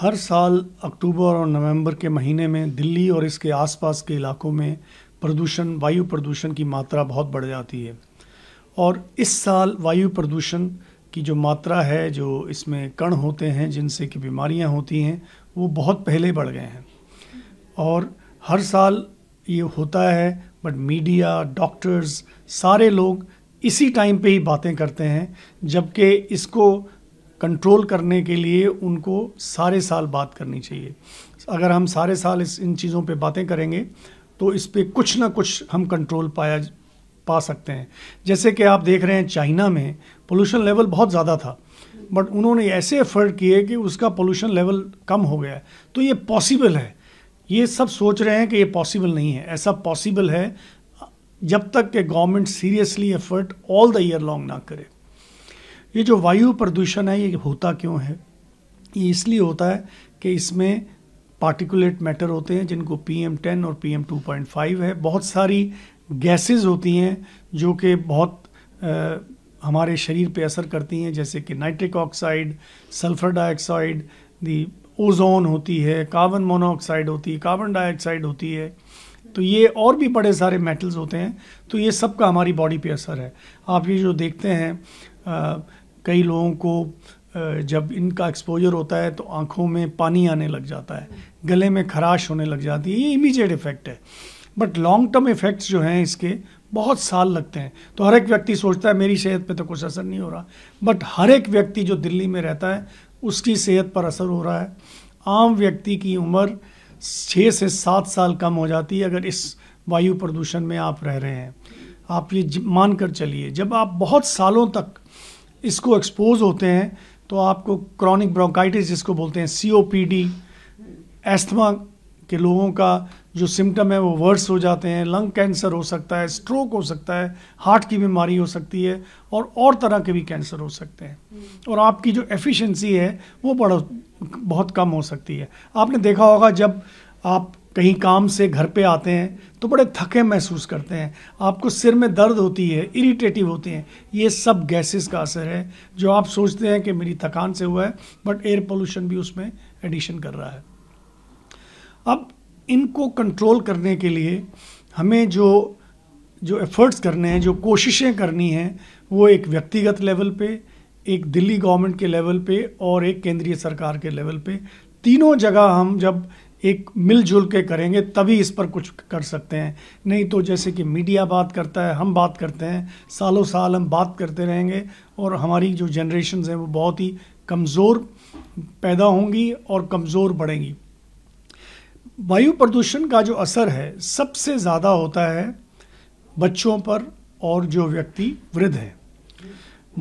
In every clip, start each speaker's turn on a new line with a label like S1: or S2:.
S1: हर साल अक्टूबर और नवंबर के महीने में दिल्ली और इसके आसपास के इलाकों में प्रदूषण वायु प्रदूषण की मात्रा बहुत बढ़ जाती है और इस साल वायु प्रदूषण की जो मात्रा है जो इसमें कण होते हैं जिनसे कि बीमारियां होती हैं वो बहुत पहले बढ़ गए हैं और हर साल ये होता है बट मीडिया डॉक्टर्स सारे लोग इसी टाइम पे ही बातें करते हैं जबकि इसको कंट्रोल करने के लिए उनको सारे साल बात करनी चाहिए अगर हम सारे साल इस इन चीज़ों पे बातें करेंगे तो इस पर कुछ ना कुछ हम कंट्रोल पाया पा सकते हैं जैसे कि आप देख रहे हैं चाइना में पोल्यूशन लेवल बहुत ज़्यादा था बट उन्होंने ऐसे एफर्ट किए कि उसका पोल्यूशन लेवल कम हो गया तो ये पॉसिबल है ये सब सोच रहे हैं कि ये पॉसिबल नहीं है ऐसा पॉसिबल है जब तक कि government seriously effort all the year long ना करे ये जो वायु प्रदूषण है ये होता क्यों है ये इसलिए होता है कि इसमें पार्टिकुलेट मैटर होते हैं जिनको पी एम टेन और P M two point five है बहुत सारी गैसेज होती हैं जो कि बहुत आ, हमारे शरीर पे असर करती हैं जैसे कि nitric oxide sulphur dioxide the ozone होती है कार्बन मोनोऑक्साइड होती है कार्बन डाइऑक्साइड होती है तो ये और भी बड़े सारे मेटल्स होते हैं तो ये सब का हमारी बॉडी पे असर है आप ये जो देखते हैं कई लोगों को जब इनका एक्सपोजर होता है तो आंखों में पानी आने लग जाता है गले में खराश होने लग जाती है ये इमीजिएट इफेक्ट है बट लॉन्ग टर्म इफेक्ट्स जो हैं इसके बहुत साल लगते हैं तो हर एक व्यक्ति सोचता है मेरी सेहत पे तो कुछ असर नहीं हो रहा बट हर एक व्यक्ति जो दिल्ली में रहता है उसकी सेहत पर असर हो रहा है आम व्यक्ति की उम्र छः से सात साल कम हो जाती है अगर इस वायु प्रदूषण में आप रह रहे हैं आप ये मान कर चलिए जब आप बहुत सालों तक इसको एक्सपोज होते हैं तो आपको क्रॉनिक ब्रोंकाइटिस जिसको बोलते हैं डी एस्थमा के लोगों का जो सिम्टम है वो वर्स हो जाते हैं लंग कैंसर हो सकता है स्ट्रोक हो सकता है हार्ट की बीमारी हो सकती है और और तरह के भी कैंसर हो सकते हैं हम्म। और आपकी जो एफिशिएंसी है वो बड़ा बहुत कम हो सकती है आपने देखा होगा जब आप कहीं काम से घर पे आते हैं तो बड़े थके महसूस करते हैं आपको सिर में दर्द होती है इरिटेटिव होते हैं ये सब गैसेस का असर है जो आप सोचते हैं कि मेरी थकान से हुआ है बट एयर पोल्यूशन भी उसमें एडिशन कर रहा है अब इनको कंट्रोल करने के लिए हमें जो जो एफर्ट्स करने हैं जो कोशिशें करनी हैं वो एक व्यक्तिगत लेवल पे एक दिल्ली गवर्नमेंट के लेवल पे और एक केंद्रीय सरकार के लेवल पे तीनों जगह हम जब एक मिलजुल के करेंगे तभी इस पर कुछ कर सकते हैं नहीं तो जैसे कि मीडिया बात करता है हम बात करते हैं सालों साल हम बात करते रहेंगे और हमारी जो जनरेशन हैं वो बहुत ही कमज़ोर पैदा होंगी और कमज़ोर बढ़ेंगी वायु प्रदूषण का जो असर है सबसे ज़्यादा होता है बच्चों पर और जो व्यक्ति वृद्ध हैं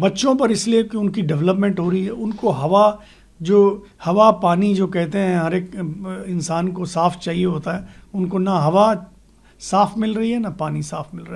S1: बच्चों पर इसलिए कि उनकी डेवलपमेंट हो रही है उनको हवा जो हवा पानी जो कहते हैं हर एक इंसान को साफ़ चाहिए होता है उनको ना हवा साफ़ मिल रही है ना पानी साफ़ मिल रहा है